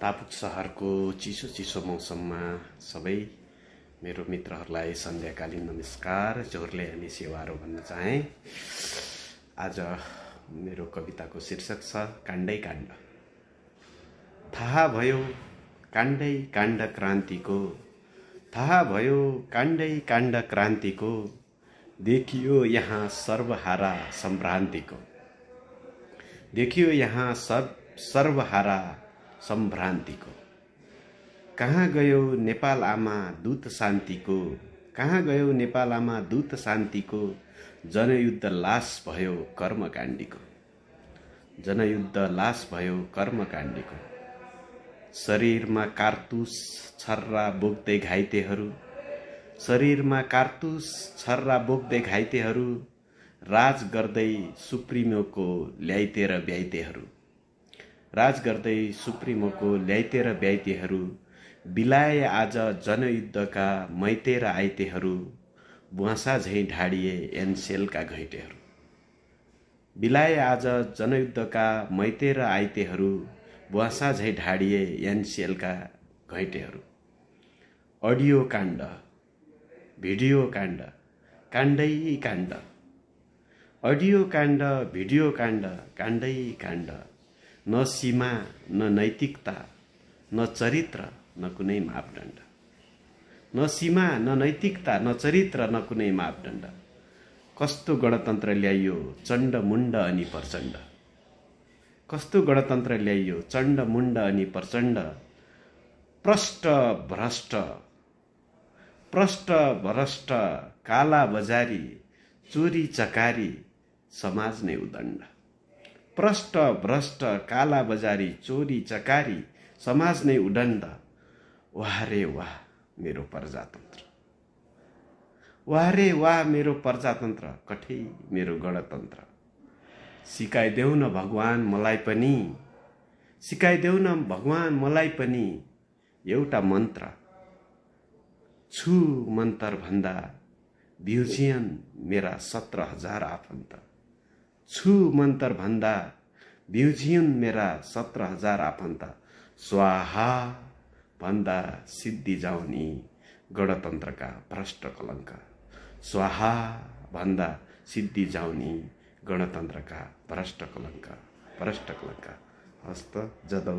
तापुक सहरको चिसो चिसो मौसममा सबै मेरो मित्रहरूलाई सन्ध्याकालीन नमस्कार जोरले हामी सेवाहरू भन्न चाहेँ आज मेरो कविताको शीर्षक छ काण्डै काण्ड थाहा भयो काण्डै काण्ड क्रान्तिको थाहा भयो काण्डै काण्ड क्रान्तिको देखियो यहाँ सर्वहारा सम्भ्रान्तिको देखियो यहाँ सर्व सर्वहारा सम्भ्रान्तिको कहाँ गयो नेपाल आमा दूत शान्तिको कहाँ गयो नेपाल आमा दूत शान्तिको जनयुद्ध लास भयो कर्मकाण्डीको जनयुद्ध लास भयो कर्मकाण्डीको शरीरमा कार्तुस छर्रा बोक्दै घाइतेहरू शरीरमा कार्तुस छर्रा बोक्दै घाइतेहरू राज गर्दै सुप्रिमोको ल्याइते र ब्याइतेहरू राज गर्दै सुप्रिमोको ल्याइते र ब्याइतेहरू बिलाए आज जनयुद्धका मैते र आइतेहरू बुवासा झैँ ढाडिए एनसेलका घैँटेहरू बिलाए आज जनयुद्धका मैते र आइतेहरू बुवासा झैँ ढाडिए एनसेलका घैँटेहरू अडियो काण्ड भिडियो काण्ड काण्डै काण्ड अडियो काण्ड भिडियो काण्ड काण्डै काण्ड न सीमा न नैतिकता न चरित्र न कुनै मापदण्ड न सीमा न नैतिकता न चरित्र न कुनै मापदण्ड कस्तो गणतन्त्र ल्याइयो चण्ड मुण्ड अनि प्रचण्ड कस्तो गणतन्त्र ल्याइयो चण्ड मुण्ड अनि प्रचण्ड प्रष्ट भ्रष्ट प्रष्ट भ्रष्ट काला बजारी चोरी चकारी समाज नै उदण्ड प्रष्ट भ्रष्ट काला बजारी चोरी चकारी समाज नै उडण्ड वाह रे वाह मेरो प्रजातन्त्र वाह रे वाह मेरो प्रजातन्त्र कठै मेरो गणतन्त्र सिकाइदेऊ न भगवान् मलाई पनि सिकाइदेऊ न भगवान् मलाई पनि एउटा मन्त्र छु मन्त्र भन्दा बिउजियन मेरा सत्र हजार आफन्त छु मन्तर भन्दा भ्युझियुन् मेरा सत्र हजार आफन्त स्वाहा भन्दा सिद्धि जाउनी गणतन्त्रका भ्रष्ट कलङ्क स्वाहा भन्दा सिद्धि जाउनी गणतन्त्रका भ्रष्ट कलङ्क भ्रष्ट कलङ्क हस्त जदौ